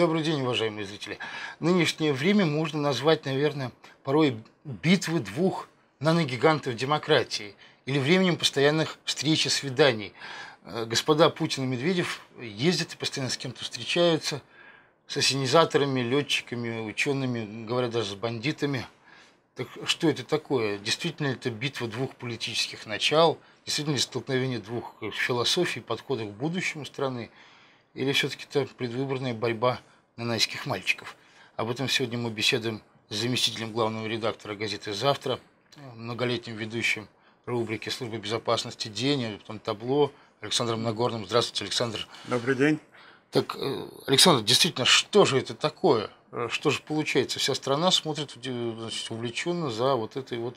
Добрый день, уважаемые зрители. Нынешнее время можно назвать, наверное, порой битвы двух наногигантов демократии или временем постоянных встреч и свиданий. Э, господа Путин и Медведев ездят и постоянно с кем-то встречаются, с осенизаторами, летчиками, учеными, говорят даже с бандитами. Так что это такое? Действительно ли это битва двух политических начал? Действительно ли столкновение двух философий, подходов к будущему страны? Или все-таки это предвыборная борьба нанайских мальчиков. Об этом сегодня мы беседуем с заместителем главного редактора газеты «Завтра», многолетним ведущим рубрики «Службы безопасности. День», а потом «Табло» Александром Нагорным. Здравствуйте, Александр. Добрый день. Так, э, Александр, действительно, что же это такое? Э, что же получается? Вся страна смотрит э, значит, увлеченно за вот этой вот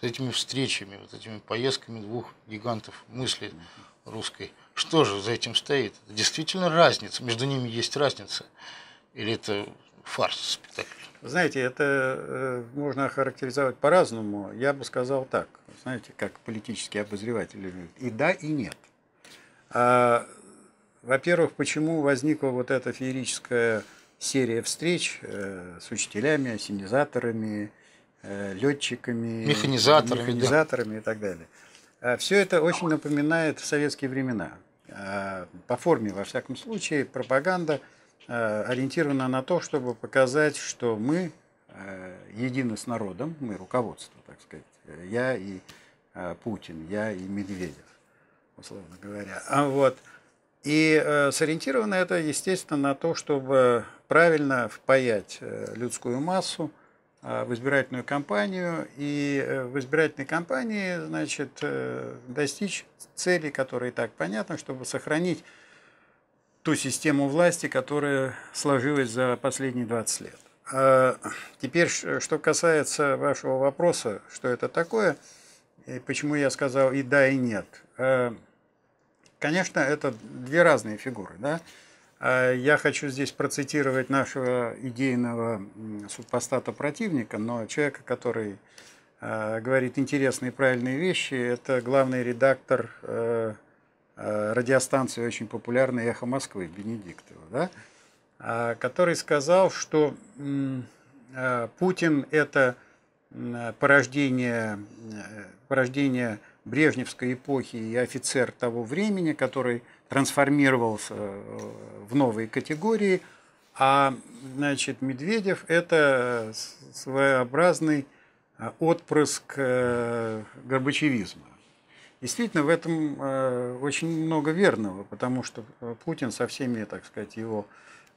за этими встречами, вот этими поездками двух гигантов мысли русской. Что же за этим стоит? Действительно разница, между ними есть разница. Или это фарс спектакль? Знаете, это э, можно охарактеризовать по-разному. Я бы сказал так, знаете, как политический обозреватель. И да, и нет. А, во-первых, почему возникла вот эта феерическая серия встреч э, с учителями, синизаторами, э, летчиками, механизаторами, механизаторами да. и так далее. А, Все это очень напоминает советские времена. А, по форме, во всяком случае, пропаганда – Э, ориентирована на то, чтобы показать, что мы э, едины с народом, мы руководство, так сказать. Я и э, Путин, я и Медведев, условно говоря. А вот, и сориентировано это, естественно, на то, чтобы правильно впаять людскую массу в избирательную кампанию и в избирательной кампании, значит, достичь целей, которые так понятно, чтобы сохранить ту систему власти, которая сложилась за последние 20 лет. А теперь, что касается вашего вопроса, что это такое, и почему я сказал и да, и нет. А, конечно, это две разные фигуры. Да? А я хочу здесь процитировать нашего идейного супостата противника, но человека, который а, говорит интересные и правильные вещи, это главный редактор э, Э, радиостанцию очень популярной «Эхо Москвы» Бенедиктова, да, а, который сказал, что э, Путин – это порождение, э, порождение брежневской эпохи и офицер того времени, который трансформировался в новые категории, а значит, Медведев – это своеобразный отпрыск горбачевизма. Действительно, в этом э, очень много верного, потому что э, Путин со всеми, так сказать, его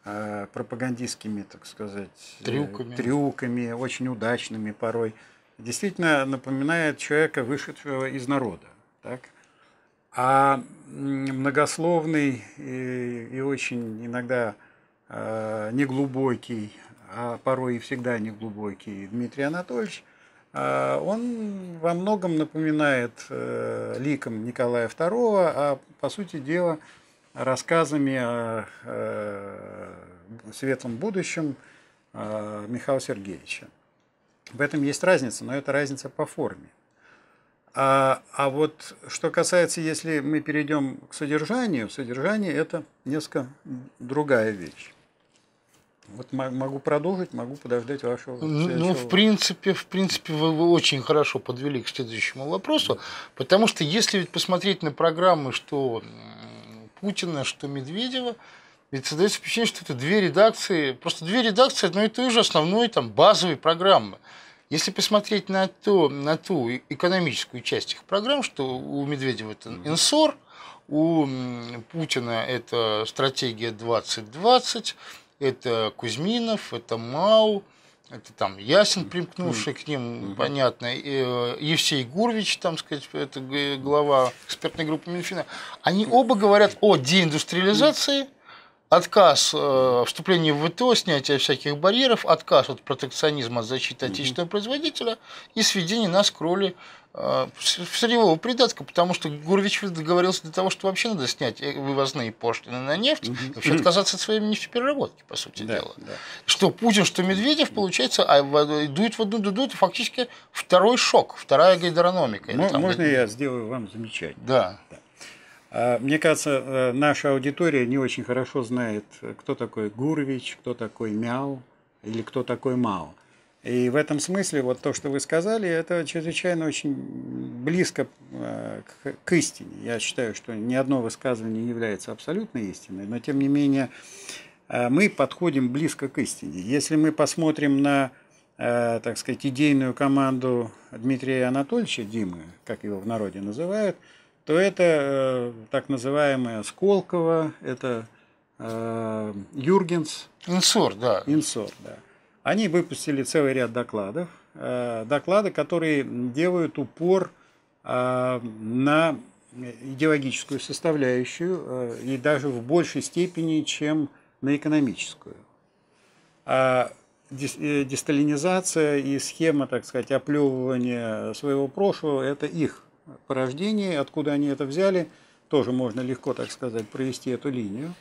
э, пропагандистскими, так сказать, трюками, трюками очень удачными порой, действительно напоминает человека, вышедшего из народа. Так? А многословный и, очень иногда э, неглубокий, а порой и всегда неглубокий Дмитрий Анатольевич – а, он во многом напоминает э, ликом Николая II, а по сути дела рассказами о э, светлом будущем э, Михаила Сергеевича. В этом есть разница, но это разница по форме. А, а вот что касается, если мы перейдем к содержанию, содержание это несколько другая вещь. Вот могу продолжить, могу подождать вашего. Ну, ну, в принципе, в принципе, вы, вы очень хорошо подвели к следующему вопросу, потому что если ведь посмотреть на программы, что Путина, что Медведева, ведь создается впечатление, что это две редакции, просто две редакции одной и той же основной там, базовой программы. Если посмотреть на, то, на ту экономическую часть их программ, что у Медведева это инсор, у Путина это стратегия 2020, это Кузьминов, это Мау, это там Ясин, примкнувший к ним, угу. понятно, э, Евсей Гурвич, там сказать, это глава экспертной группы Минфина, они оба говорят о деиндустриализации, отказ э, вступления в ВТО, снятие всяких барьеров, отказ от протекционизма, от защиты отечественного производителя и сведение нас к роли а, сырьевого придатка, потому что Гурвич договорился для того, что вообще надо снять э, вывозные пошлины на нефть, угу. вообще отказаться от своей нефтепереработки, по сути да, дела. Да. Что Путин, что Медведев, получается, а э, дует в одну дуду, это фактически второй шок, вторая гайдрономика. Ну, там, можно я сделаю вам замечание? Да. да. А, мне кажется, э, наша аудитория не очень хорошо знает, кто такой Гурвич, кто такой Мяу или кто такой Мао. И в этом смысле вот то, что вы сказали, это чрезвычайно очень близко э, к, истине. Я считаю, что ни одно высказывание не является абсолютно истиной, но тем не менее э, мы подходим близко к истине. Если мы посмотрим на, э, так сказать, идейную команду Дмитрия Анатольевича, Димы, как его в народе называют, то это так называемая Сколково, это Юргенс. Инсор, да. Инсор, да. Они выпустили целый ряд докладов, э, доклады, которые делают упор э, на идеологическую составляющую э, и даже в большей степени, чем на экономическую. А десталинизация и схема, так сказать, оплевывания своего прошлого – это их порождение, откуда они это взяли, тоже можно легко, так сказать, провести эту линию.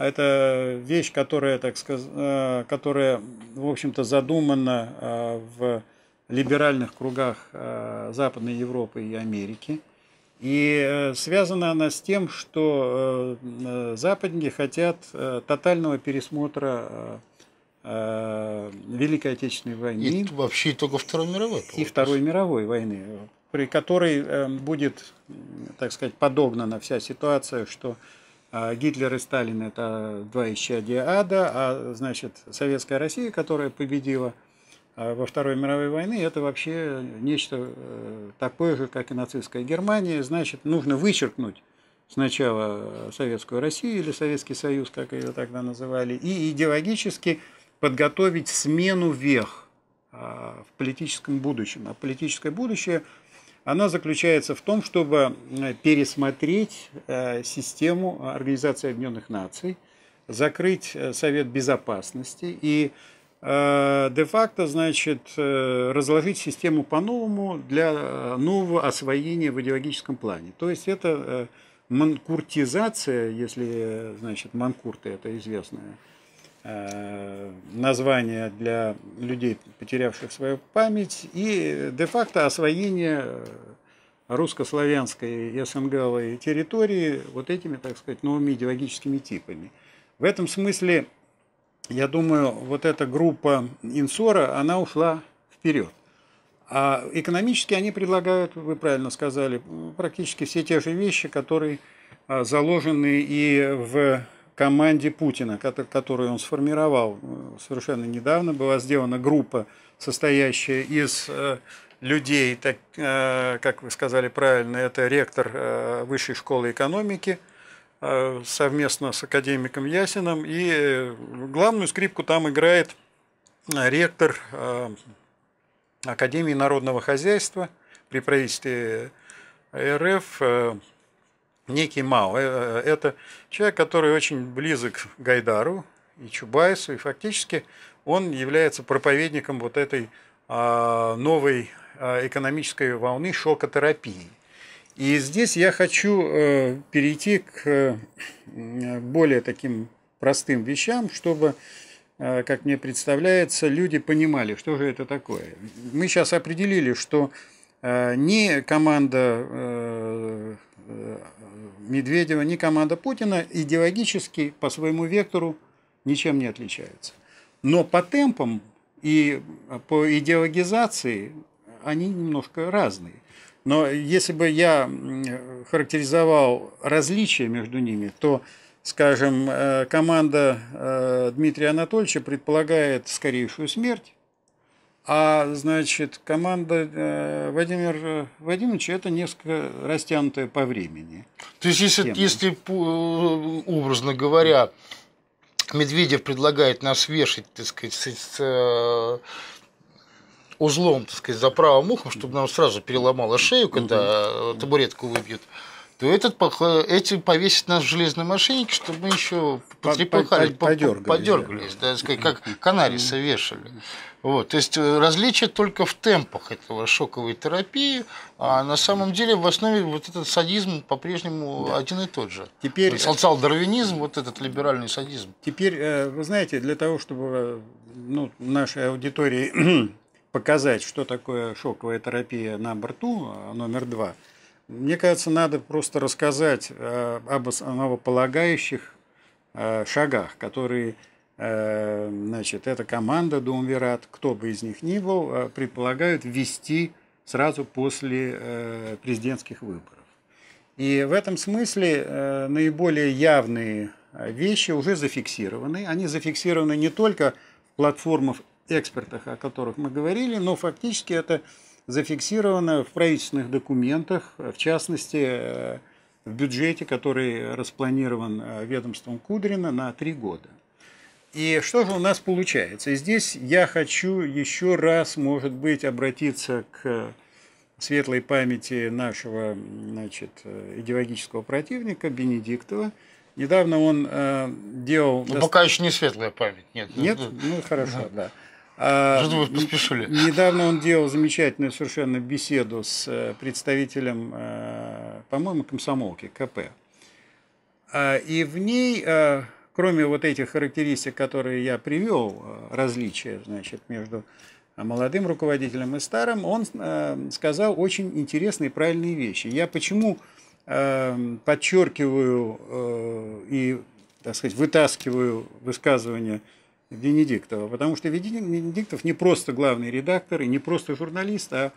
А это вещь, которая, так сказать, э, которая, в общем-то, задумана э, в либеральных кругах э, Западной Европы и Америки. И связана она с тем, что западники хотят тотального пересмотра Великой Отечественной войны. И вообще только Второй мировой. Получается. И Второй мировой войны, при которой будет, так сказать, подогнана вся ситуация, что а, Гитлер и Сталин – это два исчадия ада, а значит, советская Россия, которая победила а, во Второй мировой войне, это вообще нечто э, такое же, как и нацистская Германия. Значит, нужно вычеркнуть сначала Советскую Россию или Советский Союз, как ее тогда называли, и идеологически подготовить смену вех а, в политическом будущем. А политическое будущее – она заключается в том, чтобы э, пересмотреть э, систему Организации Объединенных Наций, закрыть э, Совет Безопасности и де-факто, значит, разложить систему по-новому для нового освоения в идеологическом плане. То есть это манкуртизация, если, значит, манкурты – это известная Э, названия для людей, потерявших свою память, и де-факто освоение э, русско-славянской и СНГовой территории вот этими, так сказать, новыми идеологическими типами. В этом смысле, я думаю, вот эта группа Инсора, она ушла вперед. А экономически они предлагают, вы правильно сказали, практически все те же вещи, которые а, заложены и в команде Путина, которую он сформировал совершенно недавно. Была сделана группа, состоящая из э, людей, так, э, как вы сказали правильно, это ректор э, Высшей школы экономики совместно с академиком Ясином. И главную скрипку там играет ректор Академии народного хозяйства при правительстве РФ некий Мао. Э, э, это человек, который очень близок к Гайдару и Чубайсу, и фактически он является проповедником вот этой а, новой а, экономической волны шокотерапии. И здесь я хочу э, перейти к более таким простым вещам, чтобы, как мне представляется, люди понимали, что же это такое. Мы сейчас определили, что не команда Медведева, ни команда Путина идеологически по своему вектору ничем не отличаются. Но по темпам и по идеологизации они немножко разные. Но если бы я характеризовал различия между ними, то, скажем, э, команда э, Дмитрия Анатольевича предполагает скорейшую смерть, а, значит, команда э, Владимира э, Владимировича это несколько растянутая по времени. То есть, если, если э, образно говоря, Медведев предлагает нас вешать, так сказать, с, с э, узлом, так сказать, за правым ухом, чтобы нам сразу переломало шею, когда ну табуретку выбьют то этот, эти повесят нас в железной машинке, чтобы мы еще потрепыхали, подергались, да. Да, как канариса вешали. Вот, то есть э, различие только в темпах этого шоковой терапии, а на самом деле в основе вот этот садизм по-прежнему да. один и тот же. Теперь э, социал-дарвинизм, вот этот либеральный садизм. Теперь, э, вы знаете, для того, чтобы ну, нашей аудитории показать, что такое шоковая терапия на борту номер два – мне кажется, надо просто рассказать э, об основополагающих э, шагах, которые э, значит, эта команда Думвират, кто бы из них ни был, предполагают ввести сразу после президентских выборов. И в этом смысле наиболее явные вещи уже зафиксированы. Они зафиксированы не только в платформах экспертах, о которых мы говорили, но фактически это зафиксировано в правительственных документах, в частности, э, в бюджете, который распланирован э, ведомством Кудрина на три года. И что же у нас получается? И здесь я хочу еще раз, может быть, обратиться к светлой памяти нашего значит, э, идеологического противника Бенедиктова. Недавно он э, делал... Ну, доста... пока еще не светлая память, нет. Нет? Ну, хорошо, да. Что а, вы поспешили? Недавно он делал замечательную совершенно беседу с э, представителем, э, по-моему, комсомолки, КП. А, и в ней, э, кроме вот этих характеристик, которые я привел, различия, значит, между молодым руководителем и старым, он сказал очень интересные и правильные вещи. Я почему подчеркиваю и, так сказать, вытаскиваю высказывания. Венедиктова, потому что Венедиктов не просто главный редактор и не просто журналист, а,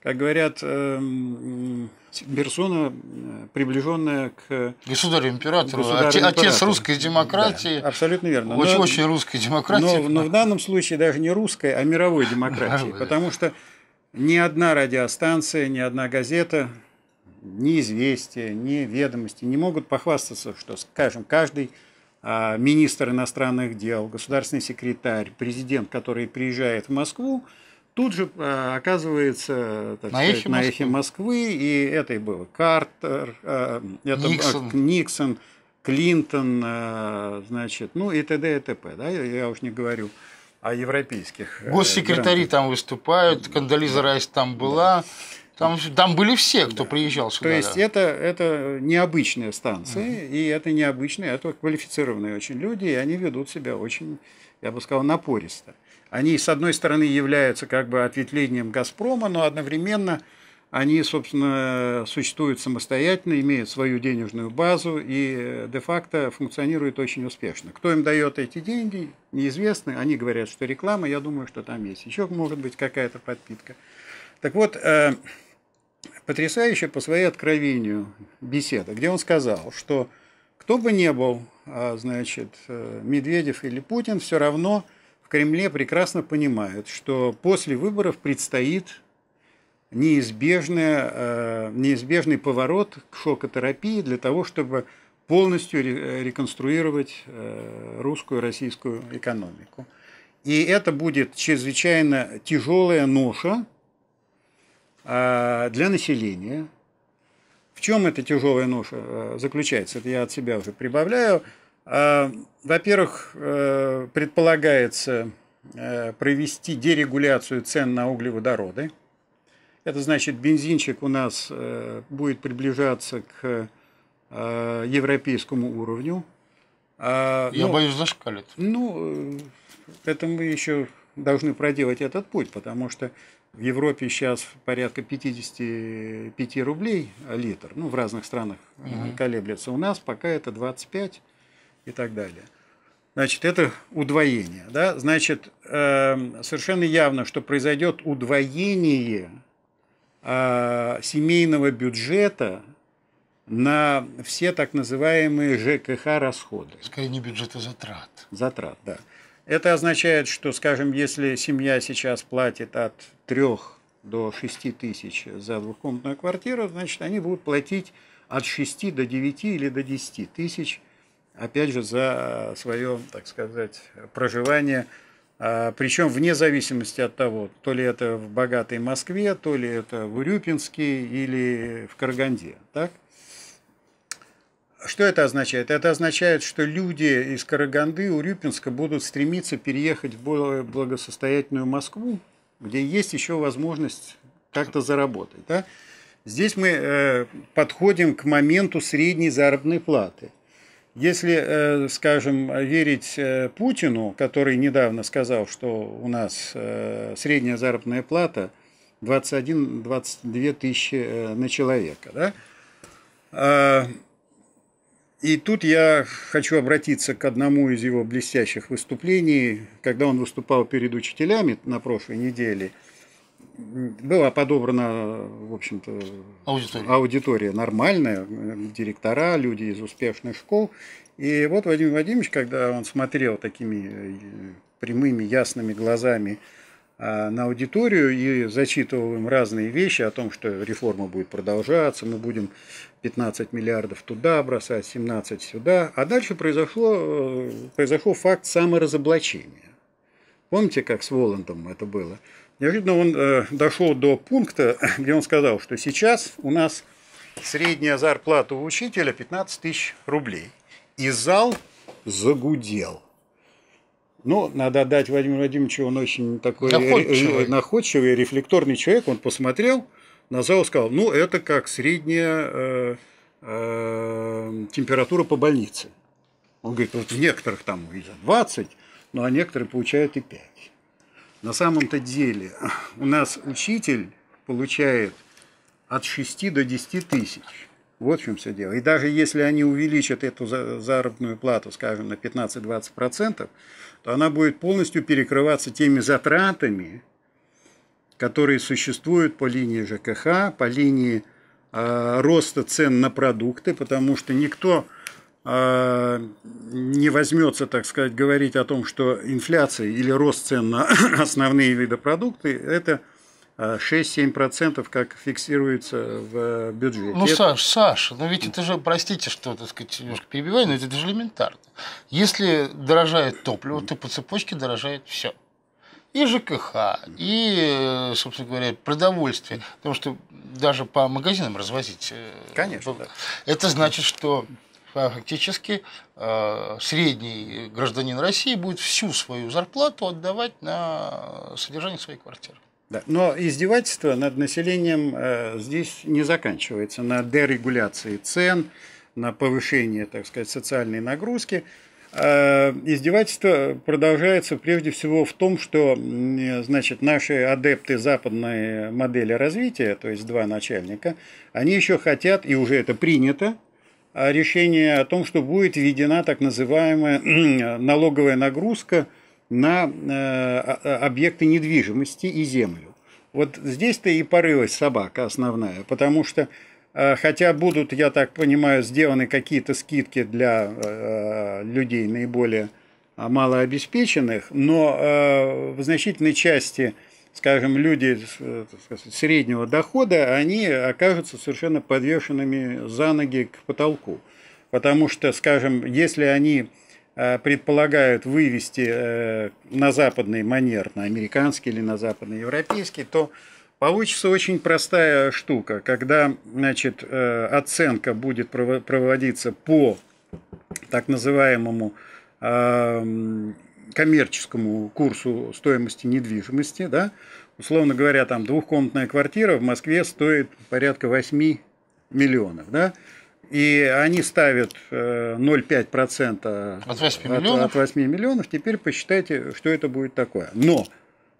как говорят, эм, персона, э, приближенная к... Государю-императору, государю отец русской демократии. Да, абсолютно верно. Очень, очень русской демократии. Но, но в данном случае даже не русской, а мировой демократии, потому что ни одна радиостанция, ни одна газета, ни известия, ни ведомости не могут похвастаться, что, скажем, каждый а, министр иностранных дел, государственный секретарь, президент, который приезжает в Москву, тут же а, оказывается так на, сказать, эхе, на Москвы. эхе Москвы, и это и было Картер, а, это Никсон. Никсон, Клинтон, значит, ну и т.д. и т.п. Да? Я уж не говорю о европейских. Э, Госсекретари грантах. там выступают, Кандализа Райс там была. Да. Там, там были все, кто да. приезжал сюда. То есть да. это, это необычная станция, угу. и это необычные, это квалифицированные очень люди, и они ведут себя очень, я бы сказал, напористо. Они, с одной стороны, являются как бы ответвлением «Газпрома», но одновременно они, собственно, существуют самостоятельно, имеют свою денежную базу и э, де-факто функционируют очень успешно. Кто им дает эти деньги, неизвестно. Они говорят, что реклама, я думаю, что там есть. Еще может быть какая-то подпитка. Так вот, э, потрясающая по своей откровению беседа, где он сказал, что кто бы ни был, а, значит, э, Медведев или Путин, все равно в Кремле прекрасно понимают, что после выборов предстоит неизбежный, э, неизбежный поворот к шокотерапии для того, чтобы полностью реконструировать э, русскую, российскую экономику. И это будет чрезвычайно тяжелая ноша, а, для населения. В чем эта тяжелая ноша э, заключается? Это я от себя уже прибавляю. А, во-первых, э, предполагается э, провести дерегуляцию цен на углеводороды. Это значит, бензинчик у нас будет приближаться к европейскому уровню. А, я ну, боюсь зашкалить. Ну, это мы еще должны проделать этот путь, потому что в Европе сейчас порядка 55 рублей литр, ну, в разных странах угу. колеблется. У нас пока это 25 и так далее. Значит, это удвоение. Да? Значит, эм, совершенно явно, что произойдет удвоение э, семейного бюджета на все так называемые ЖКХ расходы. Скорее не бюджета затрат. Затрат, да. Это означает, что, скажем, если семья сейчас платит от 3 до 6 тысяч за двухкомнатную квартиру, значит, они будут платить от 6 до 9 или до 10 тысяч, опять же, за свое, так сказать, проживание а, причем вне зависимости от того, то ли это в богатой Москве, то ли это в Урюпинске или в Караганде. Так? Что это означает? Это означает, что люди из Караганды, Урюпинска будут стремиться переехать в более благосостоятельную Москву, где есть еще возможность как-то заработать. Да? Здесь мы э, подходим к моменту средней заработной платы. Если, э, скажем, верить э, Путину, который недавно сказал, что у нас э, средняя заработная плата 21-22 тысячи э, на человека, да? А, и тут я хочу обратиться к одному из его блестящих выступлений, когда он выступал перед учителями на прошлой неделе. Была подобрана, в общем-то, аудитория. аудитория нормальная, директора, люди из успешных школ. И вот Владимир Владимирович, когда он смотрел такими э, прямыми, ясными глазами Э, на аудиторию и зачитывал им разные вещи о том, что реформа будет продолжаться, мы будем 15 миллиардов туда бросать, 17 сюда. А дальше произошло, э, произошел факт саморазоблачения. Помните, как с Воландом это было? Неожиданно он э, дошел до пункта, где он сказал, что сейчас у нас средняя зарплата у учителя 15 тысяч рублей. И зал загудел. Ну, надо отдать Владимиру Владимировичу, он очень такой находчивый, э, находчивый рефлекторный человек. Он посмотрел на зал и сказал, ну, это как средняя э, э, температура по больнице. Он говорит, вот в некоторых там и за 20, ну, а некоторые получают и 5. На самом-то деле у нас учитель получает от 6 до 10 тысяч. Вот в чем все дело. И даже если они увеличат эту заработную плату, скажем, на 15-20%, то она будет полностью перекрываться теми затратами, которые существуют по линии ЖКХ, по линии э, роста цен на продукты, потому что никто а, не возьмется, так сказать, говорить о том, что инфляция или рост цен на основные виды продукты – это 6-7%, а как фиксируется в э, бюджете. Ну, Саш, Саш, ну ведь это же, простите, что, так сказать, немножко перебиваю, но это же элементарно. Если дорожает топливо, то по цепочке дорожает все. И ЖКХ, и, э, собственно говоря, продовольствие. Потому что даже по магазинам развозить... Э, Конечно. Да. Это значит, что фактически средний гражданин России будет всю свою зарплату отдавать на содержание своей квартиры. Да. Но издевательство над населением э, здесь не заканчивается на дерегуляции цен, на повышение, так сказать, социальной нагрузки. Э, издевательство продолжается прежде всего в том, что значит, наши адепты западной модели развития, то есть два начальника, они еще хотят, и уже это принято, э, решение о том, что будет введена так называемая налоговая нагрузка – на э, объекты недвижимости и землю. Вот здесь-то и порылась собака основная, потому что э, Хотя будут, я так понимаю, сделаны какие-то скидки для э, людей наиболее малообеспеченных, но в значительной части, скажем, люди сказать, среднего дохода, они окажутся совершенно подвешенными за ноги к потолку. Потому что, скажем, если они Э, предполагают вывести э, на западный манер, на американский или на западноевропейский, то получится очень простая штука. Когда значит, э, оценка будет проводиться по так называемому эм, коммерческому курсу стоимости недвижимости, да, условно говоря, там двухкомнатная квартира в Москве стоит порядка 8 миллионов, да, и они ставят 0,5% э, от 8 От, от 8 миллионов. Теперь посчитайте, что это будет такое. Но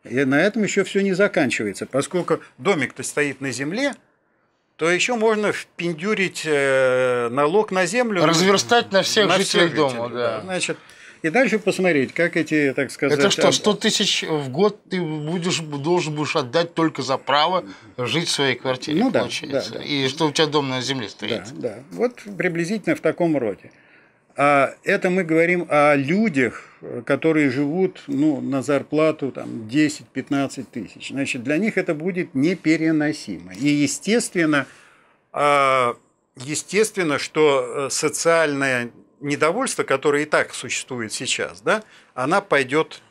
и на этом еще все не заканчивается. Поскольку домик-то стоит на земле, то еще можно впендюрить э, налог на землю. Разверстать на всех на жителей всех дома. Жителей, да. Да. Значит, и дальше посмотреть, как эти, так сказать... Это что, 100 э, тысяч в год ты будешь, должен будешь отдать только за право жить в своей квартире, ну, да, получается. Да, да. И что у тебя дом на земле стоит. Да, да. Вот приблизительно в таком роде. А это мы говорим о людях, которые живут ну, на зарплату там, 10-15 тысяч. Значит, для них это будет непереносимо. И, естественно, а, естественно, что э, социальная недовольство, которое и так существует сейчас, да, она пойдет,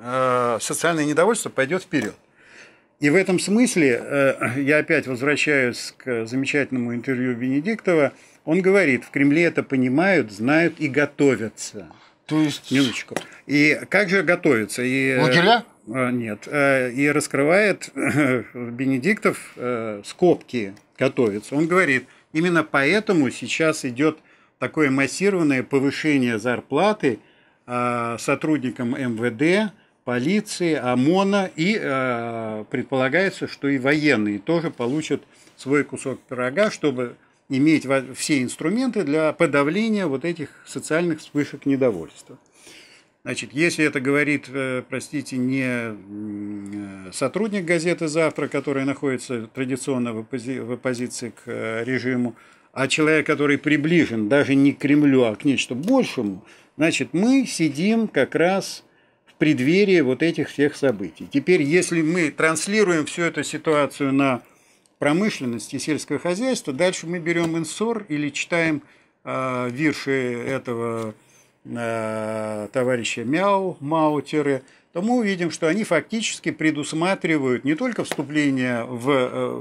э, социальное недовольство пойдет вперед. И в этом смысле э, я опять возвращаюсь к замечательному интервью Венедиктова. Он говорит, в Кремле это понимают, знают и готовятся. То есть... Минуточку. И как же готовится? И... Э, Лагеря? Э, нет. Э, и раскрывает Бенедиктов скобки готовится. Он говорит, именно поэтому сейчас идет такое массированное повышение зарплаты э, сотрудникам МВД, полиции, ОМОНа и э, предполагается, что и военные тоже получат свой кусок пирога, чтобы иметь все инструменты для подавления вот этих социальных вспышек недовольства. Значит, если это говорит, э, простите, не сотрудник газеты «Завтра», который находится традиционно в оппозиции к режиму, а человек, который приближен даже не к Кремлю, а к нечто большему, значит, мы сидим как раз в преддверии вот этих всех событий. Теперь, если мы транслируем всю эту ситуацию на промышленность и сельское хозяйство, дальше мы берем инсор или читаем э, вирши этого э, товарища Мяу, мау то мы увидим, что они фактически предусматривают не только вступление в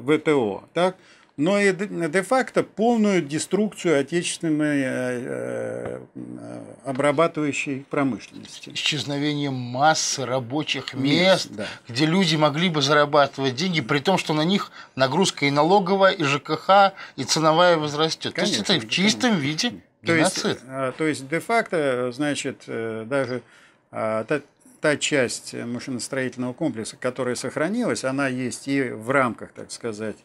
э, ВТО, так, но и де-факто полную деструкцию отечественной э, э, обрабатывающей промышленности. Исчезновение массы рабочих мест, мест да. где люди могли бы зарабатывать деньги, при том, что на них нагрузка и налоговая, и ЖКХ, и ценовая возрастет. Конечно, То есть это в чистом конечно. виде то есть, э, то есть де-факто, значит, даже а, та часть машиностроительного комплекса, которая сохранилась, она есть и в рамках, так сказать,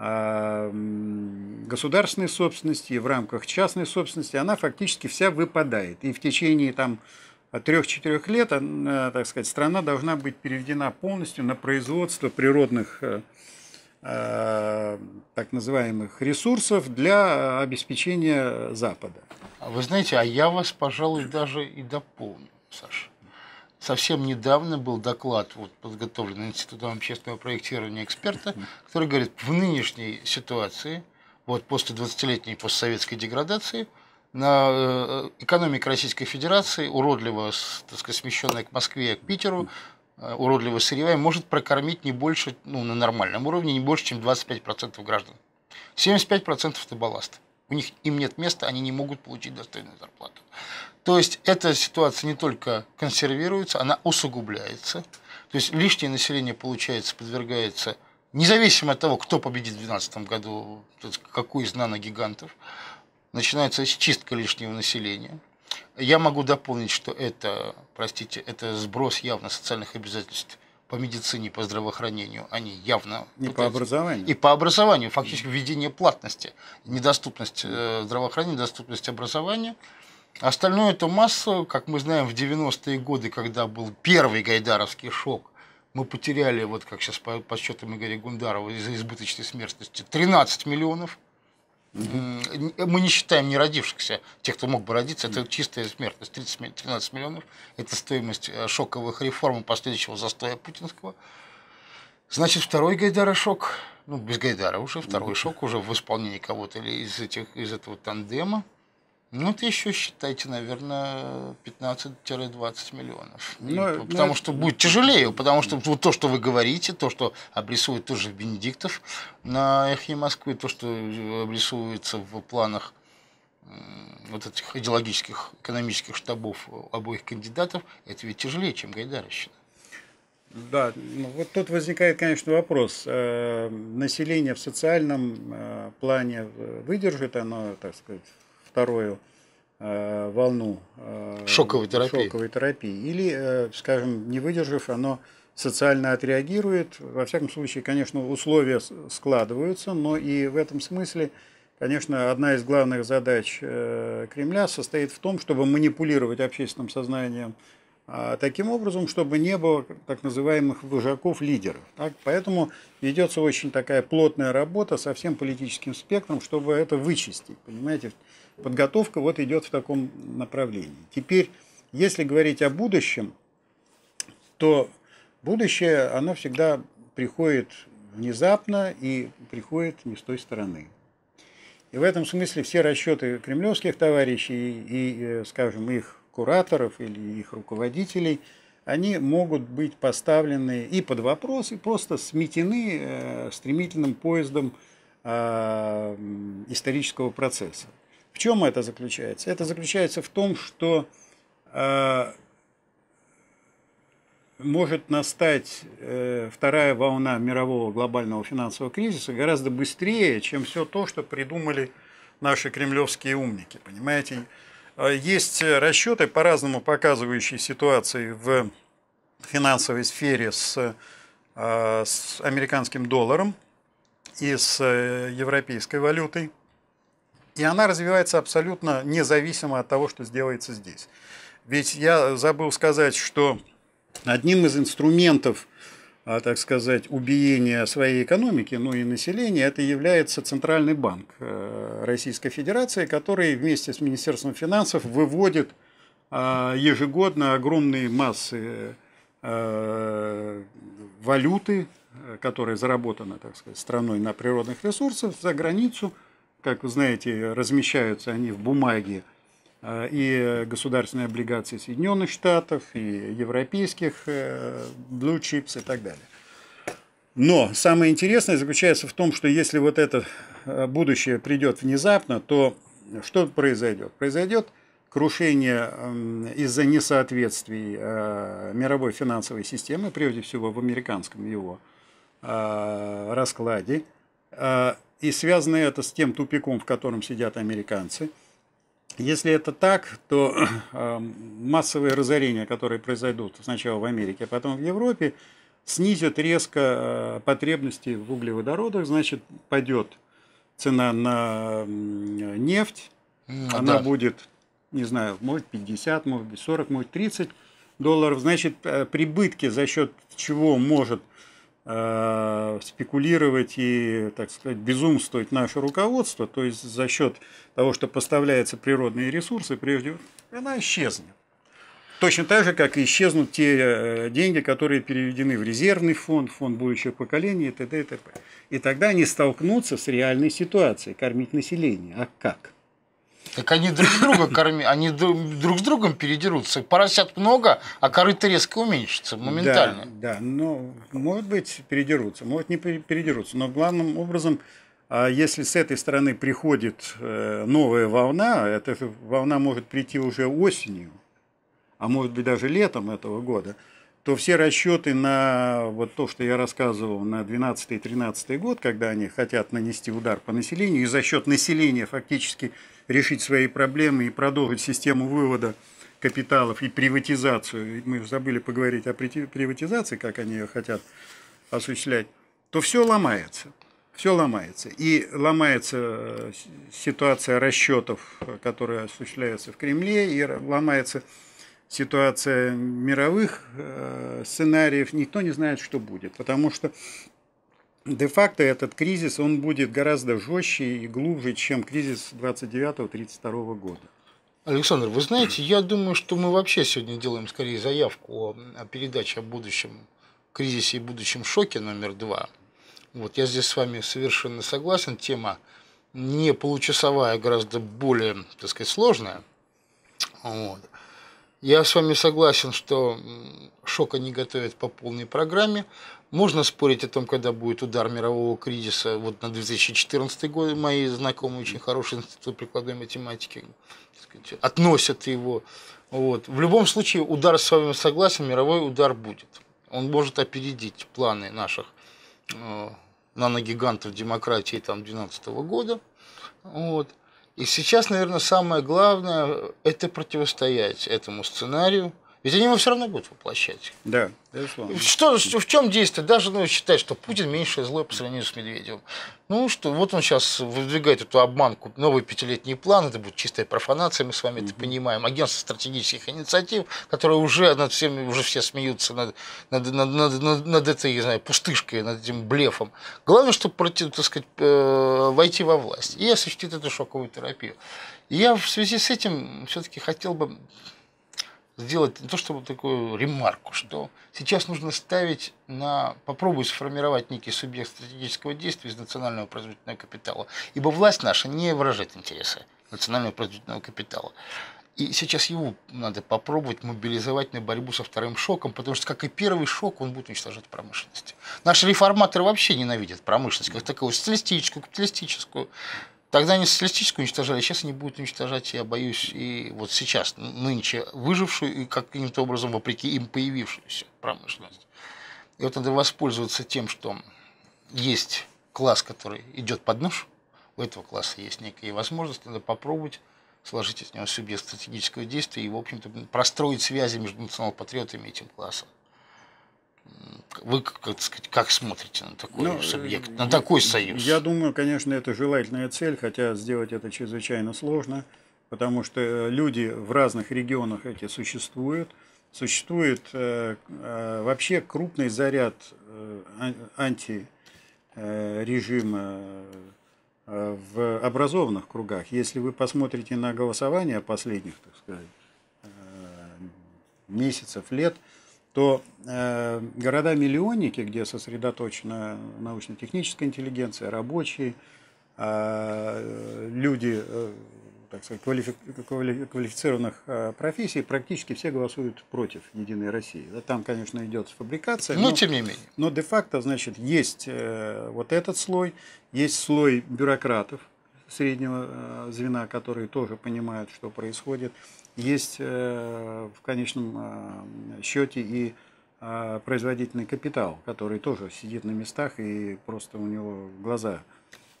Эм, государственной собственности, и в рамках частной собственности, она фактически вся выпадает. И в течение там трех-четырех лет, э, так сказать, страна должна быть переведена полностью на производство природных э, э, так называемых ресурсов для обеспечения Запада. А вы знаете, а я вас, пожалуй, даже и дополню, Саша. Совсем недавно был доклад, вот, подготовленный Институтом общественного проектирования эксперта, который говорит, в нынешней ситуации, вот после 20-летней постсоветской деградации, на э, экономика Российской Федерации, уродливо, так сказать, смещенная к Москве и к Питеру, э, уродливо сырьевая, может прокормить не больше, ну, на нормальном уровне, не больше, чем 25% граждан. 75% это балласт. У них им нет места, они не могут получить достойную зарплату. То есть эта ситуация не только консервируется, она усугубляется. То есть лишнее население, получается, подвергается, независимо от того, кто победит в 2012 году, какую из наногигантов, начинается чистка лишнего населения. Я могу дополнить, что это, простите, это сброс явно социальных обязательств по медицине, по здравоохранению, они явно... И по образованию. И по образованию, фактически введение платности, недоступность э, здравоохранения, недоступность образования – Остальную эту массу, как мы знаем, в 90-е годы, когда был первый гайдаровский шок, мы потеряли, вот как сейчас по подсчетам Игоря Гундарова, из-за избыточной смертности 13 миллионов. mm Мы не считаем не родившихся, тех, кто мог бы родиться, это чистая смертность, 30, 13 миллионов, это стоимость э, шоковых реформ последующего застоя путинского. Значит, второй Гайдара шок, ну, без Гайдара уже, второй mm шок уже в исполнении кого-то или из, этих, из этого тандема – ну, это еще считайте, наверное, 15-20 миллионов. Но, ну, ну, потому но что это... будет тяжелее, потому что вот то, что вы говорите, то, что обрисует тоже Бенедиктов на эхе Москвы, то, что э, обрисуется в планах вот этих идеологических, экономических штабов обоих кандидатов, это ведь тяжелее, чем Гайдаровщина. Да, ну, вот тут возникает, конечно, вопрос. Э, население в социальном э, плане выдержит оно, так сказать, вторую э, волну э, шоковой терапии. шоковой терапии. Или, э, скажем, не выдержав, оно социально отреагирует. Во всяком случае, конечно, условия складываются, но и в этом смысле, конечно, одна из главных задач Кремля состоит в том, чтобы манипулировать общественным сознанием а, таким образом, чтобы не было так называемых вожаков-лидеров. Поэтому ведется очень такая плотная работа со всем политическим спектром, чтобы это вычистить. Понимаете, подготовка вот идет в таком направлении. Теперь, если говорить о будущем, то будущее, оно всегда приходит внезапно и приходит не с той стороны. И в этом смысле все расчеты кремлевских товарищей и, э, скажем, их кураторов или их руководителей, они могут быть поставлены и под вопрос, и просто сметены э, стремительным поездом а, исторического процесса. В чем это заключается? Это заключается в том, что э, может настать э, вторая волна мирового глобального финансового кризиса гораздо быстрее, чем все то, что придумали наши кремлевские умники. Понимаете, э, есть расчеты, по-разному показывающие ситуации в финансовой сфере с, э, с американским долларом и с э, европейской валютой – и она развивается абсолютно независимо от того, что сделается здесь. Ведь я забыл сказать, что одним из инструментов, а, так сказать, убиения своей экономики, ну и населения, это является Центральный банк э, Российской Федерации, который вместе с Министерством финансов выводит а, ежегодно огромные массы а, валюты, э, которая заработана, так сказать, страной на природных ресурсах, за границу – как вы знаете, размещаются они в бумаге э, и государственные облигации Соединенных Штатов, и европейских э, blue chips и так далее. Но самое интересное заключается в том, что если вот это э, будущее придет внезапно, то что произойдет? Произойдет крушение из-за несоответствий мировой финансовой системы, прежде всего в американском его раскладе, и связано это с тем тупиком, в котором сидят американцы. Если это так, то э, массовые разорения, которые произойдут сначала в Америке, а потом в Европе, снизят резко э, потребности в углеводородах, значит, падет цена на нефть, mm, она да. будет, не знаю, может 50, может быть 40, может 30 долларов, значит, э, прибытки, за счет чего может Э, спекулировать и, так сказать, безумствовать наше руководство, то есть за счет того, что поставляются природные ресурсы, прежде она исчезнет. Точно так же, как и исчезнут те э, деньги, которые переведены в резервный фонд, фонд будущего поколения и т.д. и т.п. И тогда они столкнутся с реальной ситуацией, кормить население. А как? Так они друг друга кормят, они друг с другом передерутся. Поросят много, а корыто резко уменьшится моментально. Да, да, Но ну, может быть, передерутся, может не передерутся. Но главным образом, а, если с этой стороны приходит э, новая волна, эта волна может прийти уже осенью, а может быть даже летом этого года, то все расчеты на вот то, что я рассказывал, на 12-13 год, когда они хотят нанести удар по населению, и за счет населения фактически решить свои проблемы и продолжить систему вывода капиталов и приватизацию, мы забыли поговорить о приватизации, как они ее хотят осуществлять, то все ломается. Все ломается. И ломается э, ситуация расчетов, которые осуществляются в Кремле, и ломается ситуация мировых э, сценариев. Никто не знает, что будет. Потому что де-факто этот кризис, он будет гораздо жестче и глубже, чем кризис 29-32 года. Александр, вы знаете, я думаю, что мы вообще сегодня делаем скорее заявку о, о передаче о будущем кризисе и будущем шоке номер два. Вот я здесь с вами совершенно согласен. Тема не получасовая, а гораздо более, так сказать, сложная. Вот. Я с вами согласен, что шока не готовят по полной программе. Можно спорить о том, когда будет удар мирового кризиса. Вот на 2014 год мои знакомые, очень хороший институт прикладной математики, сказать, относят его. Вот. В любом случае, удар с вами согласен, мировой удар будет. Он может опередить планы наших э, наногигантов демократии там 2012 года. Вот. И сейчас, наверное, самое главное – это противостоять этому сценарию – ведь они его все равно будут воплощать. Да, безусловно. Что, в чем действие? Даже ну, считать, что Путин меньшее зло по сравнению с Медведевым. Ну что, вот он сейчас выдвигает эту обманку, новый пятилетний план, это будет чистая профанация, мы с вами mm-hmm. это понимаем. Агентство стратегических инициатив, которое уже над всем уже все смеются над, над, над, над, над, над этой, я знаю, пустышкой, над этим блефом. Главное, чтобы, так сказать, э, войти во власть и осуществить эту шоковую терапию. И я в связи с этим все-таки хотел бы сделать не то чтобы такую ремарку, что сейчас нужно ставить на попробуй сформировать некий субъект стратегического действия из национального производительного капитала, ибо власть наша не выражает интересы национального производительного капитала. И сейчас его надо попробовать мобилизовать на борьбу со вторым шоком, потому что, как и первый шок, он будет уничтожать промышленность. Наши реформаторы вообще ненавидят промышленность, как такую социалистическую, капиталистическую. Тогда они социалистическую уничтожали, сейчас они будут уничтожать, я боюсь, и вот сейчас, нынче выжившую и каким-то образом, вопреки им, появившуюся промышленность. И вот надо воспользоваться тем, что есть класс, который идет под нож, у этого класса есть некая возможность, надо попробовать сложить из него субъект стратегического действия и, в общем-то, простроить связи между национал-патриотами и этим классом вы как, сказать, как смотрите на такой ну, субъект, э, на такой союз? Я думаю, конечно, это желательная цель, хотя сделать это чрезвычайно сложно, потому что э, люди в разных регионах эти существуют. Существует э, э вообще крупный заряд э, антирежима э, в образованных кругах. Если вы посмотрите на голосование последних, так сказать, э, месяцев, лет – то э, города-миллионники, где сосредоточена научно-техническая интеллигенция, рабочие, а, э, люди, э, так сказать, квалифи квалифицированных э, профессий, практически все голосуют против Единой России. Там, конечно, идет фабрикация. Но, но тем не менее. Но де-факто, значит, есть э, вот этот слой, есть слой бюрократов, среднего э, звена, которые тоже понимают, что происходит есть э, в конечном э, счете и э, производительный капитал, который тоже сидит на местах и просто у него глаза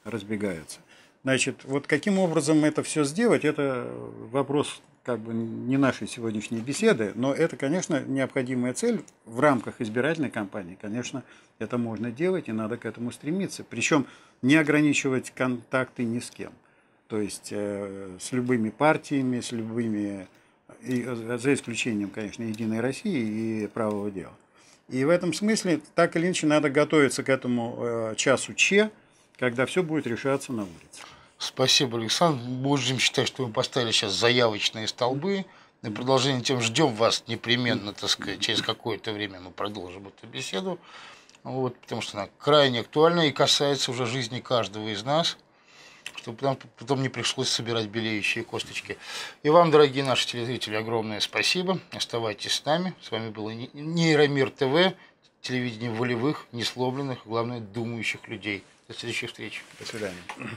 разбегаются. Значит, вот каким образом это все сделать, это вопрос как бы не нашей сегодняшней беседы, но это, конечно, необходимая цель в рамках избирательной кампании. Конечно, это можно делать и надо к этому стремиться. Причем не ограничивать контакты ни с кем – то есть э, с любыми партиями, с любыми, и, э, за исключением, конечно, Единой России и правого дела. И в этом смысле так или иначе надо готовиться к этому э, часу Че, когда все будет решаться на улице. Спасибо, Александр. Будем считать, что вы поставили сейчас заявочные столбы. На продолжение тем ждем вас непременно, так сказать, через какое-то время мы продолжим эту беседу. Вот, потому что она крайне актуальна и касается уже жизни каждого из нас чтобы ну, нам потом не пришлось собирать белеющие косточки. И вам, дорогие наши телезрители, огромное спасибо. Оставайтесь с нами. С вами был Нейромир ТВ, телевидение волевых, несломленных, главное, думающих людей. До следующих встреч. До свидания.